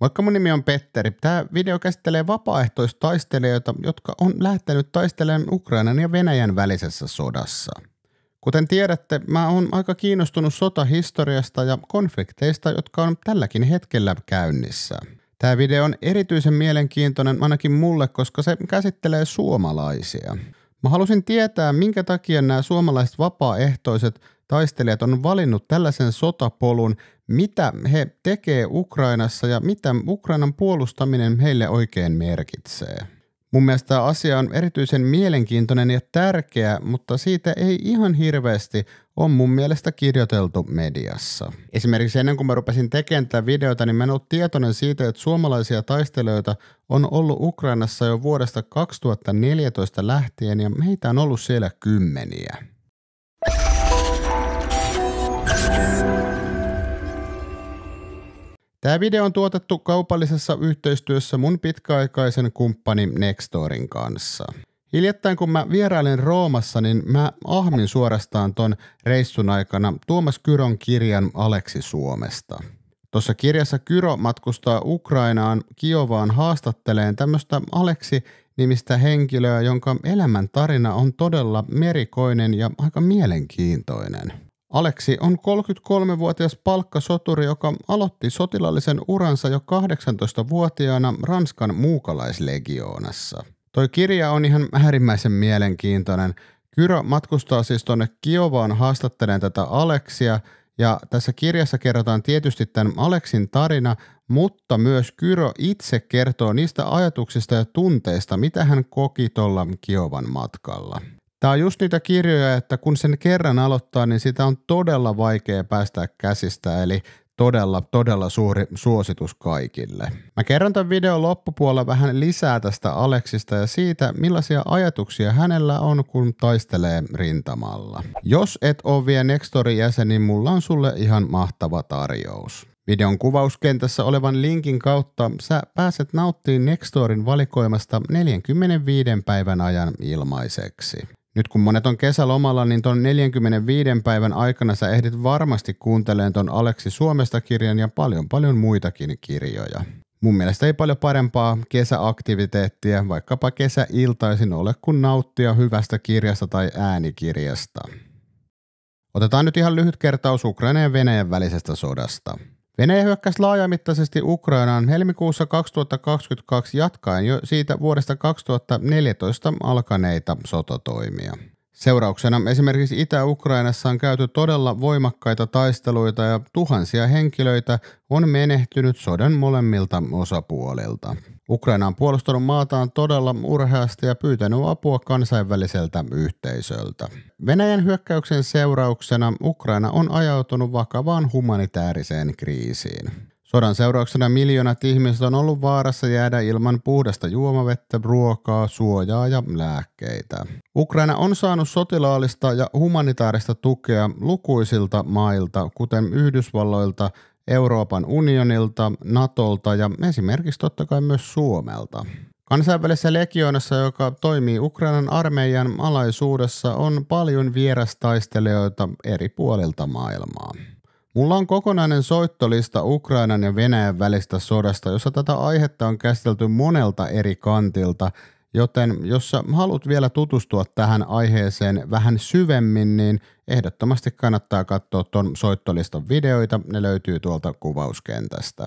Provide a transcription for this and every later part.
Moikka, mun nimi on Petteri. Tämä video käsittelee vapaaehtoistaistelijoita, jotka on lähtenyt taistelemaan Ukrainan ja Venäjän välisessä sodassa. Kuten tiedätte, mä oon aika kiinnostunut sotahistoriasta ja konflikteista, jotka on tälläkin hetkellä käynnissä. Tämä video on erityisen mielenkiintoinen ainakin mulle, koska se käsittelee suomalaisia. Mä halusin tietää, minkä takia nämä suomalaiset vapaaehtoiset taistelijat on valinnut tällaisen sotapolun, mitä he tekee Ukrainassa ja mitä Ukrainan puolustaminen heille oikein merkitsee. Mun mielestä tämä asia on erityisen mielenkiintoinen ja tärkeä, mutta siitä ei ihan hirveästi on mun mielestä kirjoiteltu mediassa. Esimerkiksi ennen kuin mä rupesin tekemään tätä videota, niin mä en ollut tietoinen siitä, että suomalaisia taistelijoita on ollut Ukrainassa jo vuodesta 2014 lähtien ja meitä on ollut siellä kymmeniä. Tämä video on tuotettu kaupallisessa yhteistyössä mun pitkäaikaisen kumppani Nextorin kanssa. Hiljattain kun mä vierailin Roomassa, niin mä ahmin suorastaan ton reissun aikana Tuomas Kyron kirjan Aleksi Suomesta. Tuossa kirjassa Kyro matkustaa Ukrainaan Kiovaan haastatteleen tämmöistä Aleksi nimistä henkilöä, jonka elämän tarina on todella merikoinen ja aika mielenkiintoinen. Aleksi on 33-vuotias palkkasoturi, joka aloitti sotilallisen uransa jo 18-vuotiaana Ranskan muukalaislegioonassa. Toi kirja on ihan äärimmäisen mielenkiintoinen. Kyro matkustaa siis tuonne Kiovaan haastattelemaan tätä Aleksia, ja tässä kirjassa kerrotaan tietysti tämän Aleksin tarina, mutta myös Kyro itse kertoo niistä ajatuksista ja tunteista, mitä hän koki tuolla Kiovan matkalla. Tämä on just niitä kirjoja, että kun sen kerran aloittaa, niin sitä on todella vaikea päästä käsistä, eli todella, todella suuri suositus kaikille. Mä kerron tämän videon loppupuolella vähän lisää tästä Aleksista ja siitä, millaisia ajatuksia hänellä on, kun taistelee rintamalla. Jos et ole vielä Nextorin jäsen, niin mulla on sulle ihan mahtava tarjous. Videon kuvauskentässä olevan linkin kautta sä pääset nauttimaan Nextorin valikoimasta 45 päivän ajan ilmaiseksi. Nyt kun monet on kesälomalla, niin ton 45 päivän aikana sä ehdit varmasti kuuntelemaan ton Aleksi Suomesta kirjan ja paljon paljon muitakin kirjoja. Mun mielestä ei paljon parempaa kesäaktiviteettia, vaikkapa kesäiltaisin ole kuin nauttia hyvästä kirjasta tai äänikirjasta. Otetaan nyt ihan lyhyt kertaus Ukraina ja Venäjän välisestä sodasta. Venäjä hyökkäsi laajamittaisesti Ukrainaan helmikuussa 2022 jatkaen jo siitä vuodesta 2014 alkaneita sotatoimia. Seurauksena esimerkiksi Itä-Ukrainassa on käyty todella voimakkaita taisteluita ja tuhansia henkilöitä on menehtynyt sodan molemmilta osapuolilta. Ukraina on puolustanut maataan todella urheasti ja pyytänyt apua kansainväliseltä yhteisöltä. Venäjän hyökkäyksen seurauksena Ukraina on ajautunut vakavaan humanitaariseen kriisiin. Sodan seurauksena miljoonat ihmiset on ollut vaarassa jäädä ilman puhdasta juomavettä, ruokaa, suojaa ja lääkkeitä. Ukraina on saanut sotilaallista ja humanitaarista tukea lukuisilta mailta, kuten Yhdysvalloilta – Euroopan unionilta, Natolta ja esimerkiksi totta kai myös Suomelta. Kansainvälisessä legioonassa, joka toimii Ukrainan armeijan alaisuudessa, on paljon vierastaistelijoita eri puolilta maailmaa. Mulla on kokonainen soittolista Ukrainan ja Venäjän välistä sodasta, jossa tätä aihetta on käsitelty monelta eri kantilta, joten jos sä haluat vielä tutustua tähän aiheeseen vähän syvemmin, niin Ehdottomasti kannattaa katsoa ton soittolistan videoita, ne löytyy tuolta kuvauskentästä.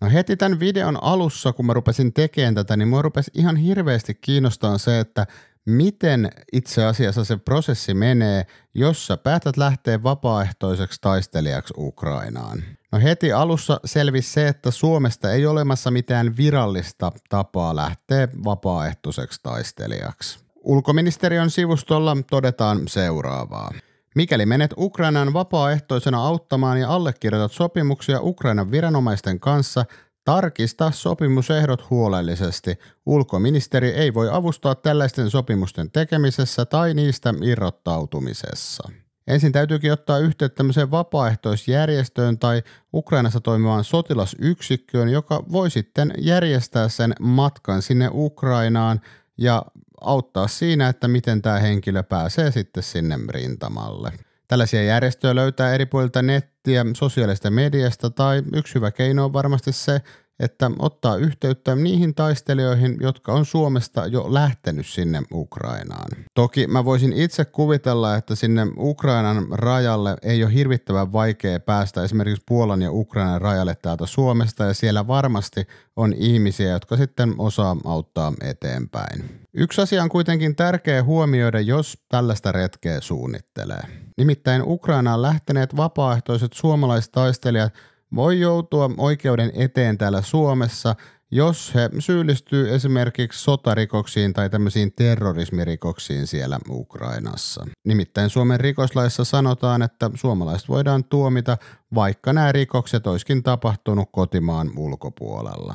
No heti tämän videon alussa, kun mä rupesin tekemään tätä, niin mua rupesi ihan hirveästi kiinnostaa se, että miten itse asiassa se prosessi menee, jos sä päätät lähteä vapaaehtoiseksi taistelijaksi Ukrainaan. No heti alussa selvisi se, että Suomesta ei olemassa mitään virallista tapaa lähteä vapaaehtoiseksi taistelijaksi. Ulkoministeriön sivustolla todetaan seuraavaa. Mikäli menet Ukrainan vapaaehtoisena auttamaan ja allekirjoitat sopimuksia Ukrainan viranomaisten kanssa, tarkista sopimusehdot huolellisesti. Ulkoministeri ei voi avustaa tällaisten sopimusten tekemisessä tai niistä irrottautumisessa. Ensin täytyykin ottaa yhteyttä tämmöiseen vapaaehtoisjärjestöön tai Ukrainassa toimivaan sotilasyksikköön, joka voi sitten järjestää sen matkan sinne Ukrainaan ja auttaa siinä, että miten tämä henkilö pääsee sitten sinne rintamalle. Tällaisia järjestöjä löytää eri puolilta nettiä, sosiaalista mediasta tai yksi hyvä keino on varmasti se, että ottaa yhteyttä niihin taistelijoihin, jotka on Suomesta jo lähtenyt sinne Ukrainaan. Toki mä voisin itse kuvitella, että sinne Ukrainan rajalle ei ole hirvittävän vaikea päästä esimerkiksi Puolan ja Ukrainan rajalle täältä Suomesta ja siellä varmasti on ihmisiä, jotka sitten osaa auttaa eteenpäin. Yksi asia on kuitenkin tärkeä huomioida, jos tällaista retkeä suunnittelee. Nimittäin Ukrainaan lähteneet vapaaehtoiset suomalaistaistelijat voi joutua oikeuden eteen täällä Suomessa, jos he syyllistyy esimerkiksi sotarikoksiin tai tämmöisiin terrorismirikoksiin siellä Ukrainassa. Nimittäin Suomen rikoslaissa sanotaan, että suomalaiset voidaan tuomita, vaikka nämä rikokset olisikin tapahtunut kotimaan ulkopuolella.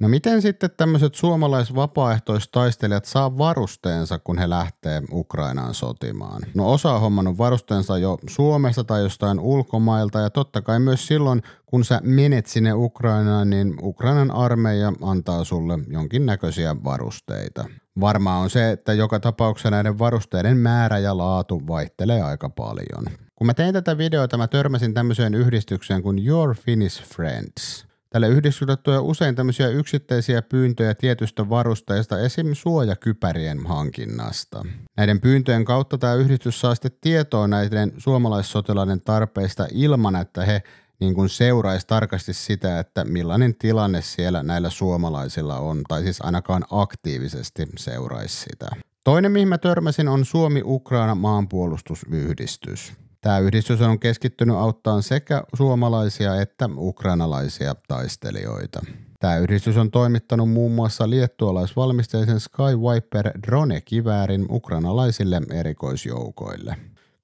No miten sitten tämmöiset suomalaisvapaaehtoistaistelijat saa varusteensa, kun he lähtee Ukrainaan sotimaan? No osa on hommannut varusteensa jo Suomesta tai jostain ulkomailta ja totta kai myös silloin, kun sä menet sinne Ukrainaan, niin Ukrainan armeija antaa sulle jonkinnäköisiä varusteita. Varmaa on se, että joka tapauksessa näiden varusteiden määrä ja laatu vaihtelee aika paljon. Kun mä tein tätä videota, mä törmäsin tämmöiseen yhdistykseen kuin Your Finnish Friends – Tälle yhdistettyä usein tämmöisiä yksittäisiä pyyntöjä tietystä varusteista, esim. suojakypärien hankinnasta. Näiden pyyntöjen kautta tämä yhdistys saa sitten tietoa näiden suomalaissotilaiden tarpeista ilman, että he niin kuin seuraisi tarkasti sitä, että millainen tilanne siellä näillä suomalaisilla on, tai siis ainakaan aktiivisesti seuraisi sitä. Toinen, mihin mä törmäsin, on Suomi-Ukraina maanpuolustusyhdistys. Tämä yhdistys on keskittynyt auttamaan sekä suomalaisia että ukrainalaisia taistelijoita. Tämä yhdistys on toimittanut muun muassa liettualaisvalmisteisen Skywiper drone-kiväärin ukrainalaisille erikoisjoukoille.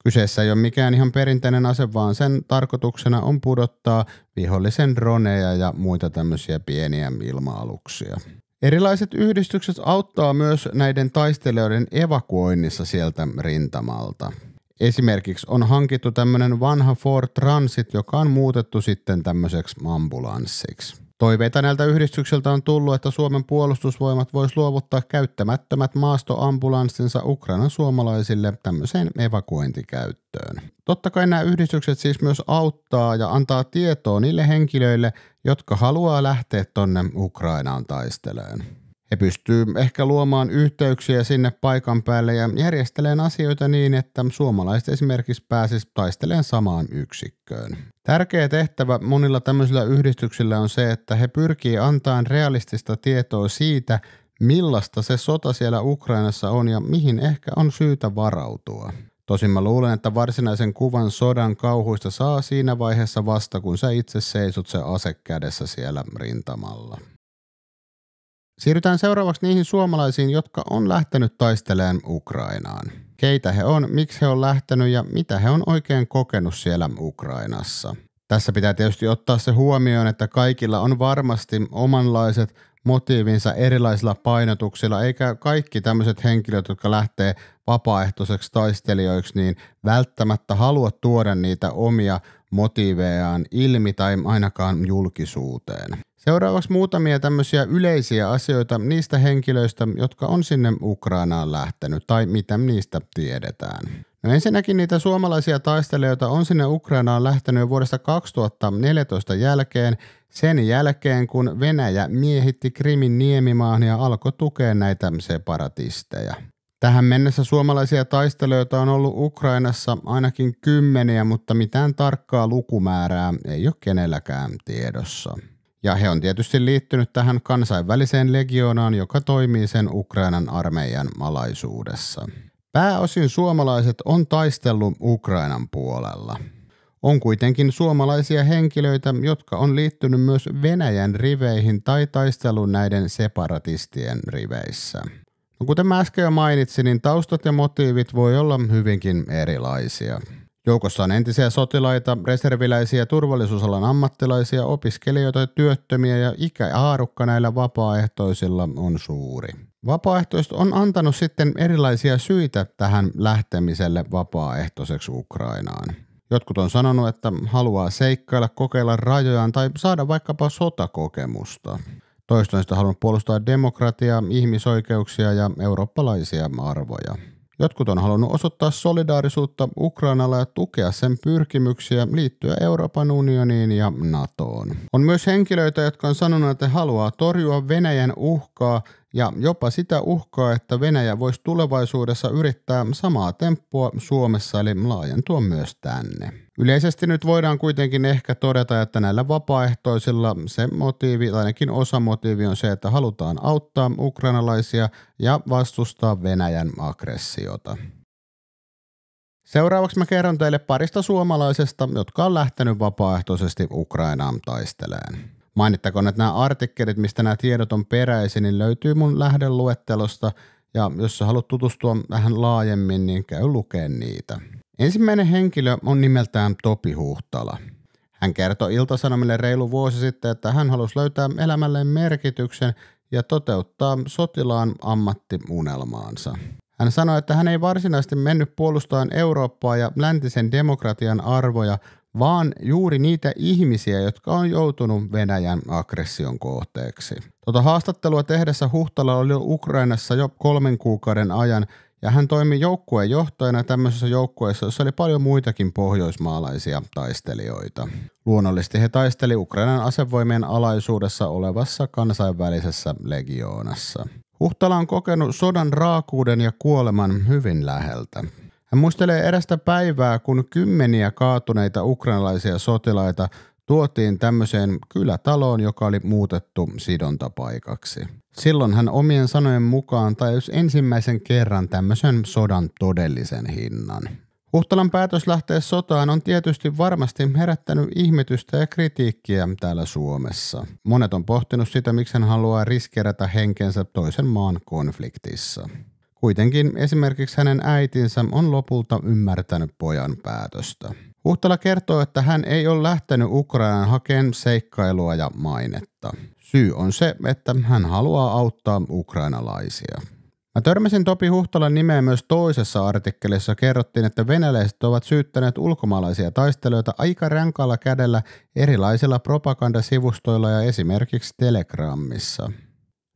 Kyseessä ei ole mikään ihan perinteinen ase, vaan sen tarkoituksena on pudottaa vihollisen droneja ja muita tämmöisiä pieniä ilma-aluksia. Erilaiset yhdistykset auttaa myös näiden taistelijoiden evakuoinnissa sieltä rintamalta. Esimerkiksi on hankittu tämmöinen vanha Ford Transit, joka on muutettu sitten tämmöiseksi ambulanssiksi. Toiveita näiltä yhdistykseltä on tullut, että Suomen puolustusvoimat voisi luovuttaa käyttämättömät maastoambulanssinsa Ukrainan suomalaisille tämmöiseen evakuointikäyttöön. Totta kai nämä yhdistykset siis myös auttaa ja antaa tietoa niille henkilöille, jotka haluaa lähteä tonne Ukrainaan taisteleen. He pystyy ehkä luomaan yhteyksiä sinne paikan päälle ja järjesteleen asioita niin, että suomalaiset esimerkiksi pääsisivät taisteleen samaan yksikköön. Tärkeä tehtävä monilla tämmöisillä yhdistyksillä on se, että he pyrkii antamaan realistista tietoa siitä, millaista se sota siellä Ukrainassa on ja mihin ehkä on syytä varautua. Tosin mä luulen, että varsinaisen kuvan sodan kauhuista saa siinä vaiheessa vasta, kun sä itse seisot se ase kädessä siellä rintamalla. Siirrytään seuraavaksi niihin suomalaisiin, jotka on lähtenyt taistelemaan Ukrainaan. Keitä he on, miksi he on lähtenyt ja mitä he on oikein kokenut siellä Ukrainassa. Tässä pitää tietysti ottaa se huomioon, että kaikilla on varmasti omanlaiset motiivinsa erilaisilla painotuksilla, eikä kaikki tämmöiset henkilöt, jotka lähtee vapaaehtoiseksi taistelijoiksi, niin välttämättä halua tuoda niitä omia motiivejaan ilmi tai ainakaan julkisuuteen. Seuraavaksi muutamia tämmöisiä yleisiä asioita niistä henkilöistä, jotka on sinne Ukrainaan lähtenyt tai mitä niistä tiedetään. No ensinnäkin niitä suomalaisia taistelijoita on sinne Ukrainaan lähtenyt jo vuodesta 2014 jälkeen, sen jälkeen kun Venäjä miehitti Krimin niemimaan ja alkoi tukea näitä separatisteja. Tähän mennessä suomalaisia taistelijoita on ollut Ukrainassa ainakin kymmeniä, mutta mitään tarkkaa lukumäärää ei ole kenelläkään tiedossa ja he on tietysti liittynyt tähän kansainväliseen legioonaan, joka toimii sen Ukrainan armeijan malaisuudessa. Pääosin suomalaiset on taistellut Ukrainan puolella. On kuitenkin suomalaisia henkilöitä, jotka on liittynyt myös Venäjän riveihin tai taistellut näiden separatistien riveissä. No kuten mä äsken jo mainitsin, niin taustat ja motiivit voi olla hyvinkin erilaisia. Joukossa on entisiä sotilaita, reserviläisiä, turvallisuusalan ammattilaisia, opiskelijoita, työttömiä ja ikäaarukka näillä vapaaehtoisilla on suuri. Vapaaehtoiset on antanut sitten erilaisia syitä tähän lähtemiselle vapaaehtoiseksi Ukrainaan. Jotkut on sanonut, että haluaa seikkailla, kokeilla rajojaan tai saada vaikkapa sotakokemusta. Toista on halunnut puolustaa demokratiaa, ihmisoikeuksia ja eurooppalaisia arvoja. Jotkut on halunnut osoittaa solidaarisuutta Ukrainalle ja tukea sen pyrkimyksiä liittyä Euroopan unioniin ja NATOon. On myös henkilöitä, jotka on sanonut, että he haluaa torjua Venäjän uhkaa ja jopa sitä uhkaa, että Venäjä voisi tulevaisuudessa yrittää samaa temppua Suomessa eli laajentua myös tänne. Yleisesti nyt voidaan kuitenkin ehkä todeta, että näillä vapaaehtoisilla se motiivi, ainakin osa motiivi on se, että halutaan auttaa ukrainalaisia ja vastustaa Venäjän aggressiota. Seuraavaksi mä kerron teille parista suomalaisesta, jotka on lähtenyt vapaaehtoisesti Ukrainaan taisteleen. Mainittakoon, että nämä artikkelit, mistä nämä tiedot on peräisin, niin löytyy mun lähdeluettelosta ja jos sä haluat tutustua vähän laajemmin, niin käy lukee niitä. Ensimmäinen henkilö on nimeltään Topi Huhtala. Hän kertoi Iltasanomille reilu vuosi sitten, että hän halusi löytää elämälleen merkityksen ja toteuttaa sotilaan ammattiunelmaansa. Hän sanoi, että hän ei varsinaisesti mennyt puolustamaan Eurooppaa ja läntisen demokratian arvoja, vaan juuri niitä ihmisiä, jotka on joutunut Venäjän aggression kohteeksi. Tuota haastattelua tehdessä Huhtala oli Ukrainassa jo kolmen kuukauden ajan ja hän toimi joukkueen johtajana tämmöisessä joukkueessa, jossa oli paljon muitakin pohjoismaalaisia taistelijoita. Luonnollisesti he taisteli Ukrainan asevoimien alaisuudessa olevassa kansainvälisessä legioonassa. Huhtala on kokenut sodan raakuuden ja kuoleman hyvin läheltä. Hän muistelee erästä päivää, kun kymmeniä kaatuneita ukrainalaisia sotilaita tuotiin tämmöiseen kylätaloon, joka oli muutettu sidontapaikaksi. Silloin hän omien sanojen mukaan tajusi ensimmäisen kerran tämmöisen sodan todellisen hinnan. Huhtalan päätös lähteä sotaan on tietysti varmasti herättänyt ihmetystä ja kritiikkiä täällä Suomessa. Monet on pohtinut sitä, miksi hän haluaa riskerätä henkensä toisen maan konfliktissa. Kuitenkin esimerkiksi hänen äitinsä on lopulta ymmärtänyt pojan päätöstä. Huhtala kertoo, että hän ei ole lähtenyt Ukrainaan hakemaan seikkailua ja mainetta. Syy on se, että hän haluaa auttaa ukrainalaisia. Mä törmäsin Topi Huhtalan nimeä myös toisessa artikkelissa kerrottiin, että venäläiset ovat syyttäneet ulkomaalaisia taistelijoita aika rankalla kädellä erilaisilla propagandasivustoilla ja esimerkiksi Telegramissa.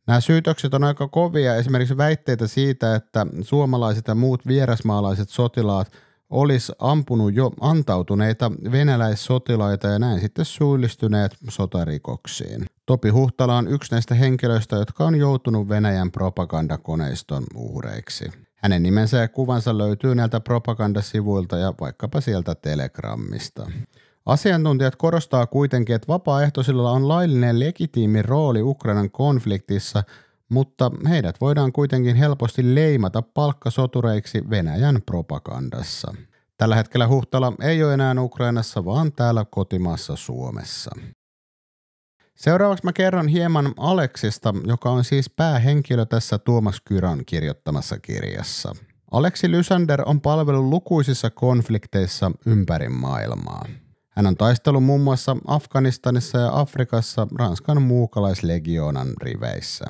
Nämä syytökset on aika kovia, esimerkiksi väitteitä siitä, että suomalaiset ja muut vierasmaalaiset sotilaat olisi ampunut jo antautuneita venäläissotilaita ja näin sitten syyllistyneet sotarikoksiin. Topi Huhtala on yksi näistä henkilöistä, jotka on joutunut Venäjän propagandakoneiston uhreiksi. Hänen nimensä ja kuvansa löytyy näiltä propagandasivuilta ja vaikkapa sieltä Telegrammista. Asiantuntijat korostaa kuitenkin, että vapaaehtoisilla on laillinen legitiimi rooli Ukrainan konfliktissa, mutta heidät voidaan kuitenkin helposti leimata palkkasotureiksi Venäjän propagandassa. Tällä hetkellä Huhtala ei ole enää Ukrainassa, vaan täällä kotimaassa Suomessa. Seuraavaksi mä kerron hieman Aleksista, joka on siis päähenkilö tässä Tuomas Kyran kirjoittamassa kirjassa. Aleksi Lysander on palvellut lukuisissa konflikteissa ympäri maailmaa. Hän on taistellut muun muassa Afganistanissa ja Afrikassa Ranskan muukalaislegioonan riveissä.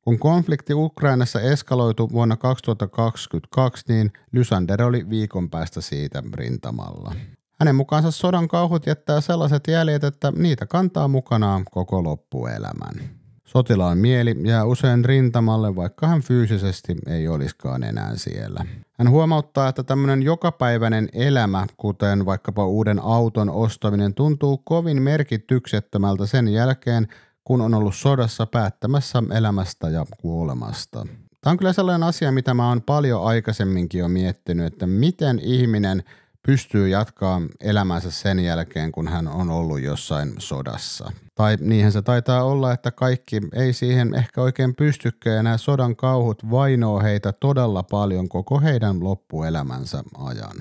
Kun konflikti Ukrainassa eskaloitu vuonna 2022, niin Lysander oli viikon päästä siitä rintamalla. Hänen mukaansa sodan kauhut jättää sellaiset jäljet, että niitä kantaa mukanaan koko loppuelämän. Sotilaan mieli jää usein rintamalle, vaikka hän fyysisesti ei olisikaan enää siellä. Hän huomauttaa, että tämmöinen jokapäiväinen elämä, kuten vaikkapa uuden auton ostaminen, tuntuu kovin merkityksettömältä sen jälkeen, kun on ollut sodassa päättämässä elämästä ja kuolemasta. Tämä on kyllä sellainen asia, mitä mä oon paljon aikaisemminkin jo miettinyt, että miten ihminen – pystyy jatkaa elämänsä sen jälkeen, kun hän on ollut jossain sodassa. Tai niinhän se taitaa olla, että kaikki ei siihen ehkä oikein pystykään ja nämä sodan kauhut vainoo heitä todella paljon koko heidän loppuelämänsä ajan.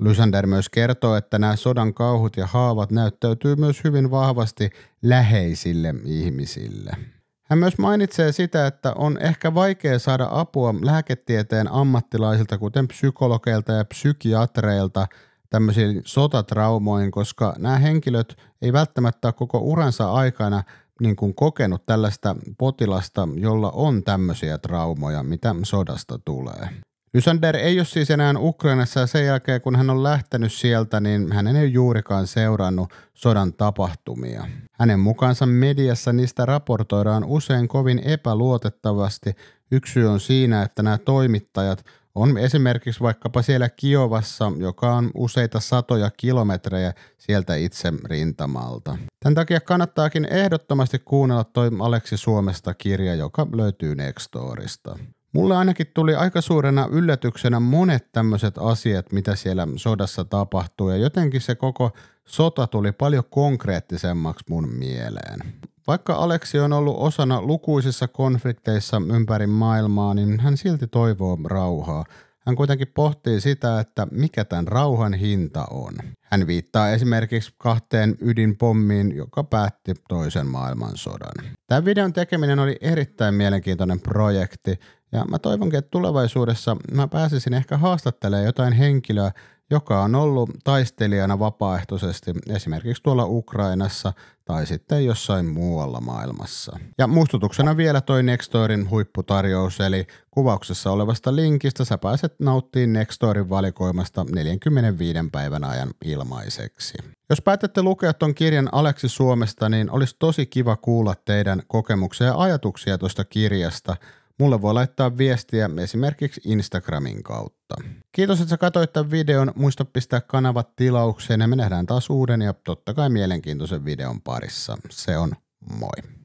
Lysander myös kertoo, että nämä sodan kauhut ja haavat näyttäytyy myös hyvin vahvasti läheisille ihmisille. Hän myös mainitsee sitä, että on ehkä vaikea saada apua lääketieteen ammattilaisilta, kuten psykologeilta ja psykiatreilta, tämmöisiin sotatraumoihin, koska nämä henkilöt ei välttämättä koko uransa aikana niin kuin kokenut tällaista potilasta, jolla on tämmöisiä traumoja, mitä sodasta tulee. Ysander ei ole siis enää Ukrainassa ja sen jälkeen kun hän on lähtenyt sieltä, niin hän ei ole juurikaan seurannut sodan tapahtumia. Hänen mukaansa mediassa niistä raportoidaan usein kovin epäluotettavasti. Yksi syy on siinä, että nämä toimittajat on esimerkiksi vaikkapa siellä Kiovassa, joka on useita satoja kilometrejä sieltä itse rintamalta. Tämän takia kannattaakin ehdottomasti kuunnella toi Aleksi Suomesta kirja, joka löytyy Nextorista. Mulle ainakin tuli aika suurena yllätyksenä monet tämmöiset asiat, mitä siellä sodassa tapahtuu, ja jotenkin se koko sota tuli paljon konkreettisemmaksi mun mieleen. Vaikka Aleksi on ollut osana lukuisissa konflikteissa ympäri maailmaa, niin hän silti toivoo rauhaa. Hän kuitenkin pohtii sitä, että mikä tämän rauhan hinta on. Hän viittaa esimerkiksi kahteen ydinpommiin, joka päätti toisen maailmansodan. Tämän videon tekeminen oli erittäin mielenkiintoinen projekti ja mä toivonkin, että tulevaisuudessa mä pääsisin ehkä haastattelemaan jotain henkilöä, joka on ollut taistelijana vapaaehtoisesti esimerkiksi tuolla Ukrainassa tai sitten jossain muualla maailmassa. Ja muistutuksena vielä toi Nextorin huipputarjous, eli kuvauksessa olevasta linkistä sä pääset nauttimaan Nextorin valikoimasta 45 päivän ajan ilmaiseksi. Jos päätätte lukea ton kirjan Aleksi Suomesta, niin olisi tosi kiva kuulla teidän kokemuksia ja ajatuksia tuosta kirjasta – Mulle voi laittaa viestiä esimerkiksi Instagramin kautta. Kiitos, että sä katsoit tämän videon. Muista pistää kanavat tilaukseen ja me nähdään taas uuden ja totta kai mielenkiintoisen videon parissa. Se on moi.